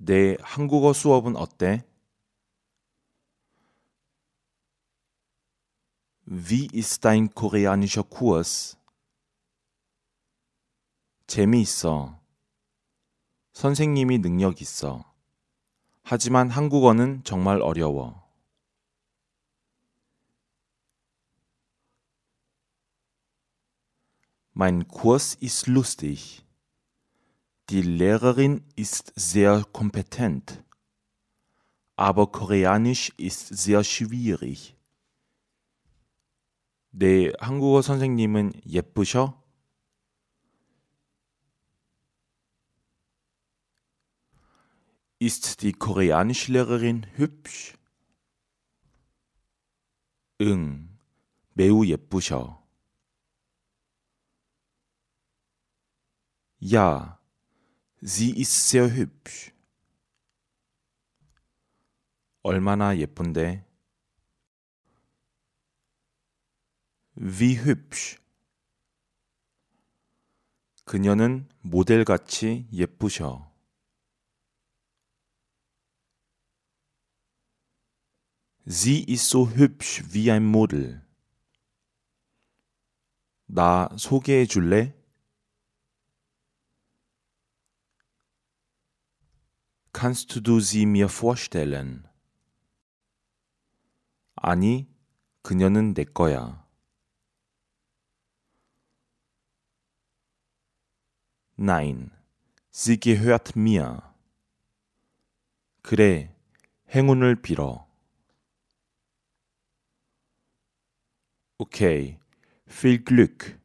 내 한국어 수업은 어때? Wie ist dein koreanischer Kurs? 재미있어. 선생님이 능력 있어. 하지만 한국어는 정말 어려워. Mein Kurs ist lustig. Die Lehrerin ist sehr kompetent, aber Koreanisch ist sehr schwierig. 네, 한국어 선생님은 예쁘셔? Ist die Koreanischlehrerin hübsch? 응, 매우 예쁘셔. Ja, Sie ist sehr hübsch. 얼마나 예쁜데? Wie hübsch. 그녀는 모델같이 예쁘셔. Sie ist so hübsch wie ein Model. 나 소개해 줄래? Kannst du sie mir vorstellen? 아니, 그녀는 내 거야. Nein, sie gehört mir. 그래, 행운을 빌어. Okay, viel Glück.